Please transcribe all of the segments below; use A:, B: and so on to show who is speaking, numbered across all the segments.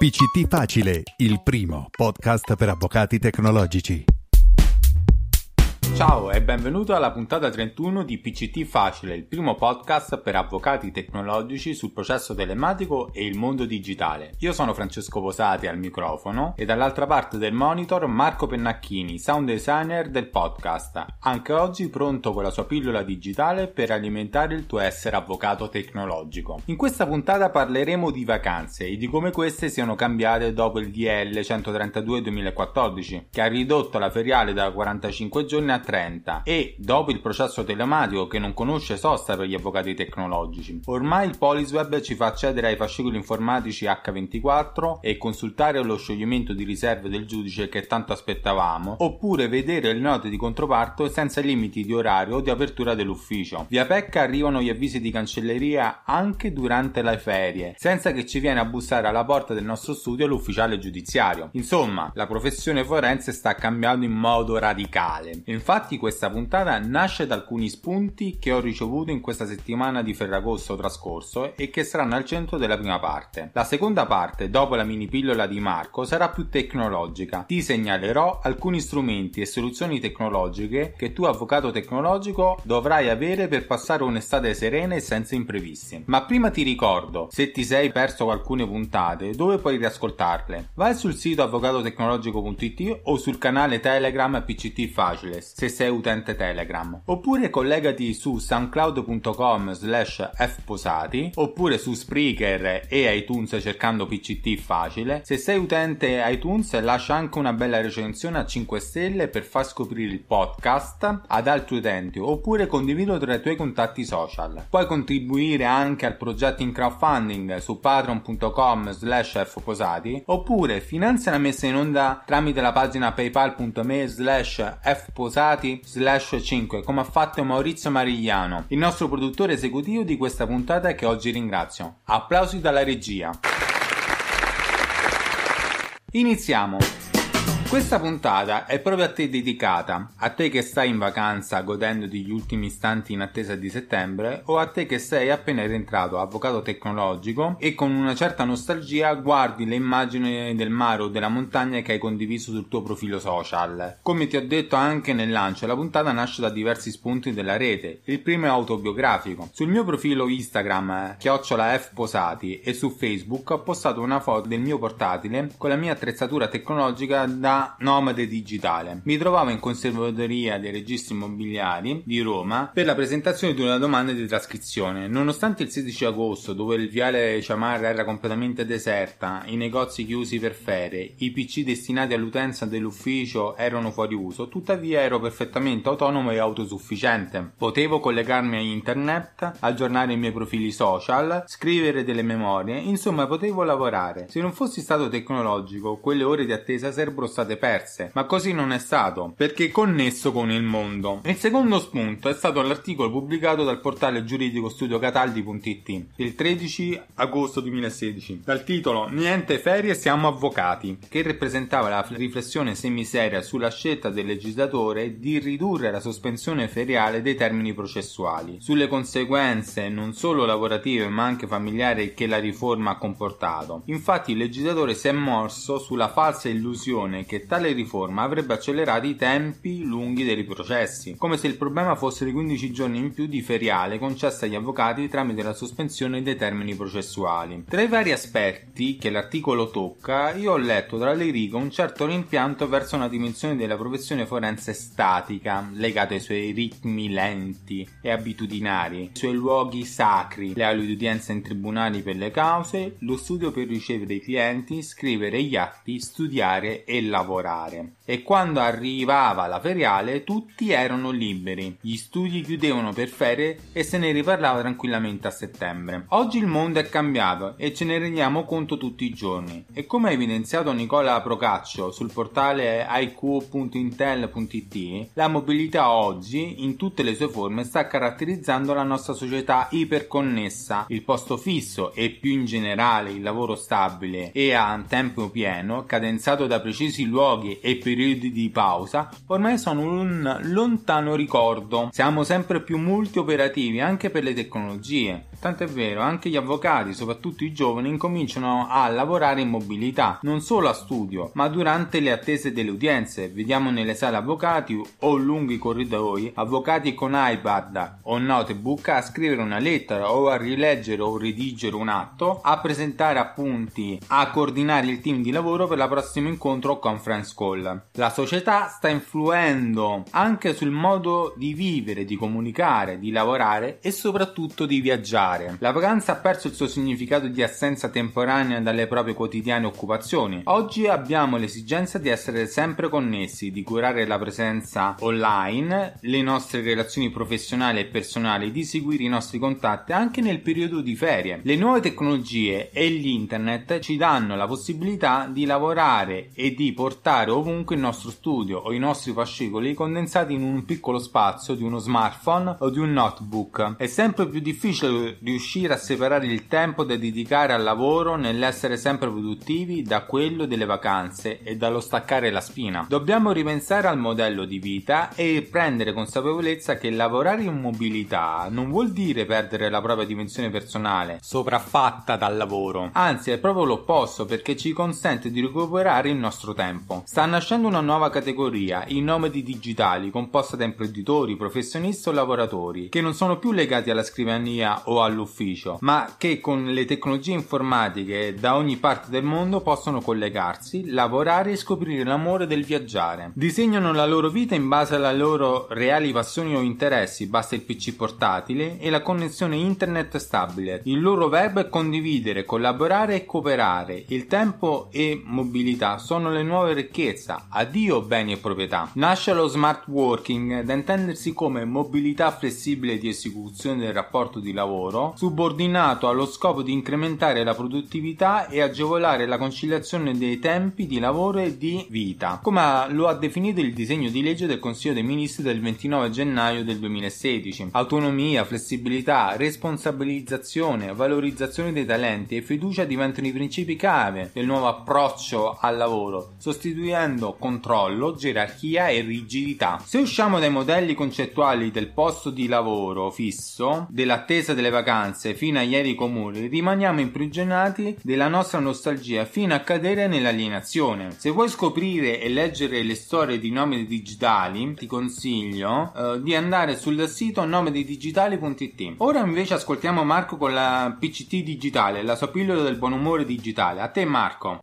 A: PCT Facile, il primo podcast per avvocati tecnologici.
B: Ciao e benvenuto alla puntata 31 di PCT Facile, il primo podcast per avvocati tecnologici sul processo telematico e il mondo digitale. Io sono Francesco Posati al microfono e dall'altra parte del monitor Marco Pennacchini, sound designer del podcast. Anche oggi pronto con la sua pillola digitale per alimentare il tuo essere avvocato tecnologico. In questa puntata parleremo di vacanze e di come queste siano cambiate dopo il DL 132 2014, che ha ridotto la feriale da 45 giorni a 30 e, dopo il processo telematico che non conosce sosta per gli avvocati tecnologici, ormai il Polisweb ci fa accedere ai fascicoli informatici H24 e consultare lo scioglimento di riserve del giudice che tanto aspettavamo, oppure vedere le note di controparto senza limiti di orario o di apertura dell'ufficio. Via Pecca arrivano gli avvisi di cancelleria anche durante le ferie, senza che ci viene a bussare alla porta del nostro studio l'ufficiale giudiziario. Insomma, la professione forense sta cambiando in modo radicale. Infatti Infatti questa puntata nasce da alcuni spunti che ho ricevuto in questa settimana di Ferragosto trascorso e che saranno al centro della prima parte. La seconda parte, dopo la mini pillola di Marco, sarà più tecnologica. Ti segnalerò alcuni strumenti e soluzioni tecnologiche che tu avvocato tecnologico dovrai avere per passare un'estate serena e senza imprevisti. Ma prima ti ricordo, se ti sei perso alcune puntate, dove puoi riascoltarle? Vai sul sito avvocatotecnologico.it o sul canale Telegram PCT Faciles se sei utente Telegram. Oppure collegati su soundcloud.com slash fposati oppure su Spreaker e iTunes cercando PCT facile. Se sei utente iTunes lascia anche una bella recensione a 5 stelle per far scoprire il podcast ad altri utenti oppure condivido tra i tuoi contatti social. Puoi contribuire anche al progetto in crowdfunding su patreon.com slash fposati oppure finanzia la messa in onda tramite la pagina paypal.me slash fposati Pirati slash 5 come ha fatto Maurizio Marigliano, il nostro produttore esecutivo di questa puntata che oggi ringrazio. Applausi dalla regia. Iniziamo! Questa puntata è proprio a te dedicata, a te che stai in vacanza godendo degli ultimi istanti in attesa di settembre o a te che sei appena rientrato avvocato tecnologico e con una certa nostalgia guardi le immagini del mare o della montagna che hai condiviso sul tuo profilo social. Come ti ho detto anche nel lancio, la puntata nasce da diversi spunti della rete. Il primo è autobiografico. Sul mio profilo Instagram, chiocciola F Posati, e su Facebook ho postato una foto del mio portatile con la mia attrezzatura tecnologica da nomade digitale. Mi trovavo in conservatoria dei registri immobiliari di Roma per la presentazione di una domanda di trascrizione. Nonostante il 16 agosto, dove il viale Ciamarra era completamente deserta, i negozi chiusi per ferie, i PC destinati all'utenza dell'ufficio erano fuori uso, tuttavia ero perfettamente autonomo e autosufficiente. Potevo collegarmi a internet, aggiornare i miei profili social, scrivere delle memorie, insomma potevo lavorare. Se non fossi stato tecnologico, quelle ore di attesa sarebbero state state perse, ma così non è stato, perché è connesso con il mondo. Il secondo spunto è stato l'articolo pubblicato dal portale giuridico studio Cataldi.it il 13 agosto 2016, dal titolo Niente ferie, siamo avvocati, che rappresentava la riflessione semiseria sulla scelta del legislatore di ridurre la sospensione feriale dei termini processuali, sulle conseguenze non solo lavorative ma anche familiari che la riforma ha comportato. Infatti il legislatore si è morso sulla falsa illusione che tale riforma avrebbe accelerato i tempi lunghi dei processi, come se il problema fossero i 15 giorni in più di feriale concessa agli avvocati tramite la sospensione dei termini processuali. Tra i vari aspetti che l'articolo tocca, io ho letto tra le righe un certo rimpianto verso una dimensione della professione forense statica, legata ai suoi ritmi lenti e abitudinari, i suoi luoghi sacri, le udienze in tribunali per le cause, lo studio per ricevere i clienti, scrivere gli atti, studiare e lavorare lavorare e quando arrivava la feriale tutti erano liberi, gli studi chiudevano per ferie e se ne riparlava tranquillamente a settembre. Oggi il mondo è cambiato e ce ne rendiamo conto tutti i giorni e come ha evidenziato Nicola Procaccio sul portale iq.intel.it, la mobilità oggi in tutte le sue forme sta caratterizzando la nostra società iperconnessa, il posto fisso e più in generale il lavoro stabile e a tempo pieno, cadenzato da precisi luoghi e periodi periodi di pausa ormai sono un lontano ricordo. Siamo sempre più multioperativi anche per le tecnologie. Tant'è vero, anche gli avvocati, soprattutto i giovani, incominciano a lavorare in mobilità, non solo a studio, ma durante le attese delle udienze. Vediamo nelle sale avvocati o lunghi corridoi avvocati con iPad o notebook a scrivere una lettera o a rileggere o redigere un atto, a presentare appunti, a coordinare il team di lavoro per la prossima incontro o conference call. La società sta influendo anche sul modo di vivere, di comunicare, di lavorare e soprattutto di viaggiare. La vacanza ha perso il suo significato di assenza temporanea dalle proprie quotidiane occupazioni. Oggi abbiamo l'esigenza di essere sempre connessi, di curare la presenza online, le nostre relazioni professionali e personali, di seguire i nostri contatti anche nel periodo di ferie. Le nuove tecnologie e l'internet ci danno la possibilità di lavorare e di portare ovunque comunque il nostro studio o i nostri fascicoli condensati in un piccolo spazio di uno smartphone o di un notebook. È sempre più difficile riuscire a separare il tempo da dedicare al lavoro nell'essere sempre produttivi da quello delle vacanze e dallo staccare la spina. Dobbiamo ripensare al modello di vita e prendere consapevolezza che lavorare in mobilità non vuol dire perdere la propria dimensione personale, sopraffatta dal lavoro. Anzi, è proprio l'opposto perché ci consente di recuperare il nostro tempo. Sta nascendo nascendo una nuova categoria, i nomadi digitali, composta da imprenditori, professionisti o lavoratori, che non sono più legati alla scrivania o all'ufficio, ma che con le tecnologie informatiche da ogni parte del mondo possono collegarsi, lavorare e scoprire l'amore del viaggiare. Disegnano la loro vita in base alle loro reali passioni o interessi, basta il PC portatile e la connessione internet stabile. Il loro verbo è condividere, collaborare e cooperare. Il tempo e mobilità sono le nuove ricchezze addio beni e proprietà. Nasce lo smart working da intendersi come mobilità flessibile di esecuzione del rapporto di lavoro, subordinato allo scopo di incrementare la produttività e agevolare la conciliazione dei tempi di lavoro e di vita, come lo ha definito il disegno di legge del Consiglio dei Ministri del 29 gennaio del 2016. Autonomia, flessibilità, responsabilizzazione, valorizzazione dei talenti e fiducia diventano i principi chiave del nuovo approccio al lavoro, sostituendo controllo, gerarchia e rigidità. Se usciamo dai modelli concettuali del posto di lavoro fisso, dell'attesa delle vacanze fino a ieri comuni, rimaniamo imprigionati della nostra nostalgia fino a cadere nell'alienazione. Se vuoi scoprire e leggere le storie di nomadi digitali, ti consiglio eh, di andare sul sito nomadidigitali.it. Ora invece ascoltiamo Marco con la PCT digitale, la sua pillola del buon umore digitale. A te Marco.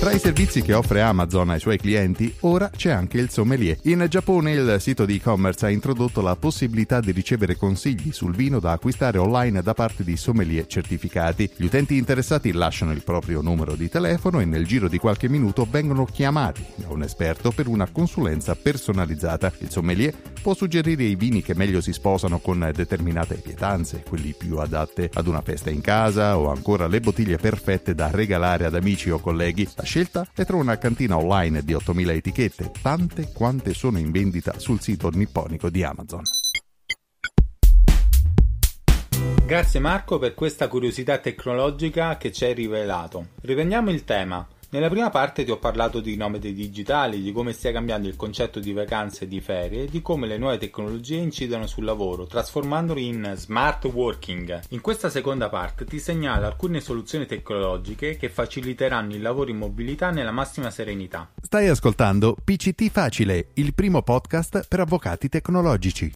A: Tra i servizi che offre Amazon ai suoi clienti, ora c'è anche il sommelier. In Giappone il sito di e-commerce ha introdotto la possibilità di ricevere consigli sul vino da acquistare online da parte di sommelier certificati. Gli utenti interessati lasciano il proprio numero di telefono e nel giro di qualche minuto vengono chiamati da un esperto per una consulenza personalizzata. Il sommelier può suggerire i vini che meglio si sposano con determinate pietanze, quelli più adatte ad una festa in casa o ancora le bottiglie perfette da regalare ad amici o colleghi scelta è tra una cantina online di 8.000 etichette, tante quante sono in vendita sul sito nipponico di Amazon.
B: Grazie Marco per questa curiosità tecnologica che ci hai rivelato. Riprendiamo il tema. Nella prima parte ti ho parlato di nomadi digitali, di come stia cambiando il concetto di vacanze e di ferie e di come le nuove tecnologie incidano sul lavoro, trasformandoli in smart working. In questa seconda parte ti segnalo alcune soluzioni tecnologiche che faciliteranno il lavoro in mobilità nella massima serenità.
A: Stai ascoltando PCT Facile, il primo podcast per avvocati tecnologici.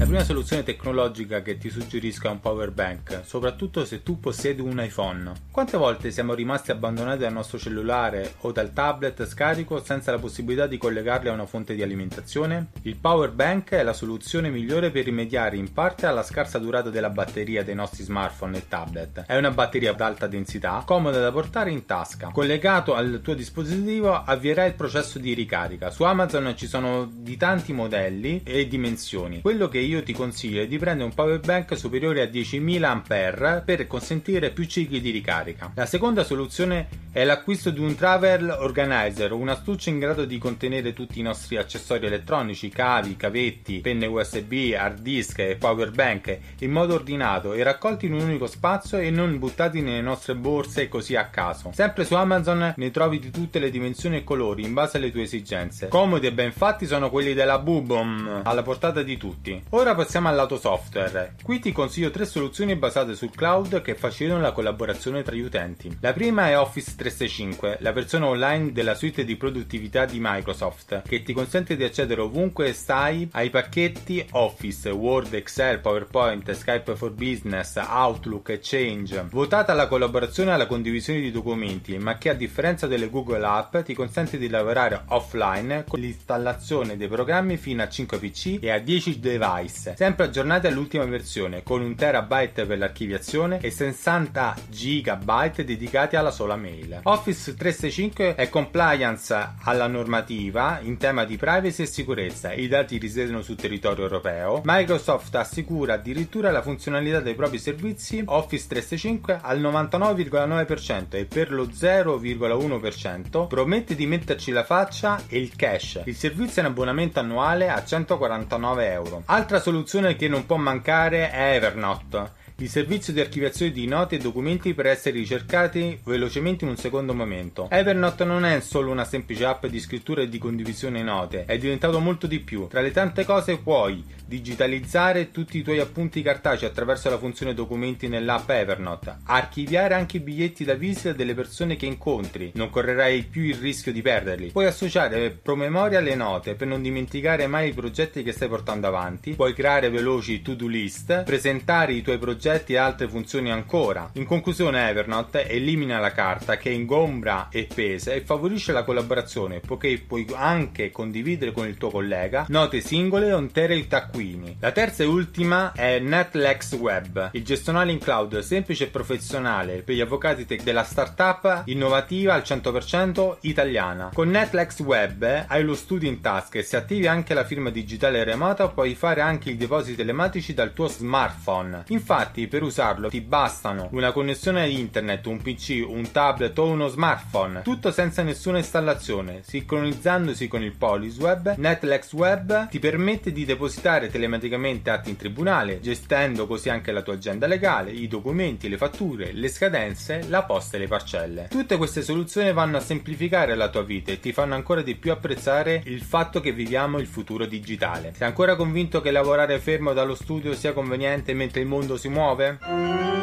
B: La prima soluzione tecnologica che ti suggerisco è un power bank, soprattutto se tu possiedi un iPhone. Quante volte siamo rimasti abbandonati dal nostro cellulare o dal tablet scarico senza la possibilità di collegarli a una fonte di alimentazione? Il power bank è la soluzione migliore per rimediare in parte alla scarsa durata della batteria dei nostri smartphone e tablet. È una batteria ad alta densità, comoda da portare in tasca. Collegato al tuo dispositivo avvierai il processo di ricarica. Su Amazon ci sono di tanti modelli e dimensioni. Quello che io io ti consiglio è di prendere un power bank superiore a 10.000 A per consentire più cicli di ricarica. La seconda soluzione è l'acquisto di un Travel Organizer, un astuccio in grado di contenere tutti i nostri accessori elettronici, cavi, cavetti, penne USB, hard disk e power bank in modo ordinato e raccolti in un unico spazio e non buttati nelle nostre borse così a caso. Sempre su Amazon ne trovi di tutte le dimensioni e colori in base alle tue esigenze. Comodi e ben fatti sono quelli della Bubom, alla portata di tutti. Ora passiamo al lato software. Qui ti consiglio tre soluzioni basate sul cloud che facilitano la collaborazione tra gli utenti. La prima è Office 365, la versione online della suite di produttività di Microsoft, che ti consente di accedere ovunque stai ai pacchetti Office, Word, Excel, PowerPoint, Skype for Business, Outlook, Exchange. Votata alla collaborazione e alla condivisione di documenti, ma che a differenza delle Google App ti consente di lavorare offline con l'installazione dei programmi fino a 5 PC e a 10 device, sempre aggiornati all'ultima versione, con 1 TB per l'archiviazione e 60 GB dedicati alla sola mail. 2000. Office 365 è compliance alla normativa in tema di privacy e sicurezza. I dati risiedono sul territorio europeo. Microsoft assicura addirittura la funzionalità dei propri servizi Office 365 al 99,9% e per lo 0,1% promette di metterci la faccia e il cash. Il servizio è in abbonamento annuale a 149 euro. Altra soluzione che non può mancare è Evernote il servizio di archiviazione di note e documenti per essere ricercati velocemente in un secondo momento. Evernote non è solo una semplice app di scrittura e di condivisione note, è diventato molto di più. Tra le tante cose puoi digitalizzare tutti i tuoi appunti cartacei attraverso la funzione documenti nell'app Evernote, archiviare anche i biglietti da visita delle persone che incontri, non correrai più il rischio di perderli. Puoi associare promemoria alle note per non dimenticare mai i progetti che stai portando avanti, puoi creare veloci to-do list, presentare i tuoi progetti oggetti e altre funzioni ancora. In conclusione Evernote elimina la carta che ingombra e pesa e favorisce la collaborazione poiché puoi anche condividere con il tuo collega note singole o interi taccuini. La terza e ultima è Netlex Web, il gestionale in cloud semplice e professionale per gli avvocati tech della startup innovativa al 100% italiana. Con Netlex Web hai lo studio in task e se attivi anche la firma digitale remota puoi fare anche i depositi telematici dal tuo smartphone. Infatti importanti per usarlo ti bastano una connessione ad internet, un pc, un tablet o uno smartphone, tutto senza nessuna installazione. Sincronizzandosi con il Polisweb, Netlex Web ti permette di depositare telematicamente atti in tribunale, gestendo così anche la tua agenda legale, i documenti, le fatture, le scadenze, la posta e le parcelle. Tutte queste soluzioni vanno a semplificare la tua vita e ti fanno ancora di più apprezzare il fatto che viviamo il futuro digitale. Sei ancora convinto che lavorare fermo dallo studio sia conveniente mentre il mondo si muove? 19.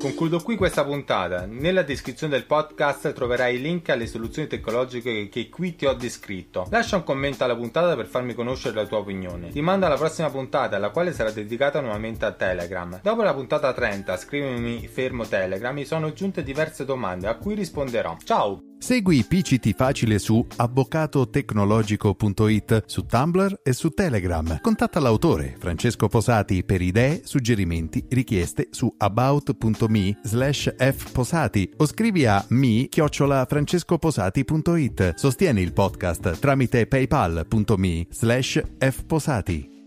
B: Concludo qui questa puntata. Nella descrizione del podcast troverai i link alle soluzioni tecnologiche che qui ti ho descritto. Lascia un commento alla puntata per farmi conoscere la tua opinione. Ti mando alla prossima puntata, la quale sarà dedicata nuovamente a Telegram. Dopo la puntata 30, scrivimi fermo Telegram, mi sono giunte diverse domande a cui risponderò. Ciao!
A: Segui PCT Facile su avvocatotecnologico.it, su Tumblr e su Telegram. Contatta l'autore Francesco Posati per idee, suggerimenti, richieste su about.me slash fposati o scrivi a mi francescoposati.it. Sostieni il podcast tramite paypal.me slash fposati.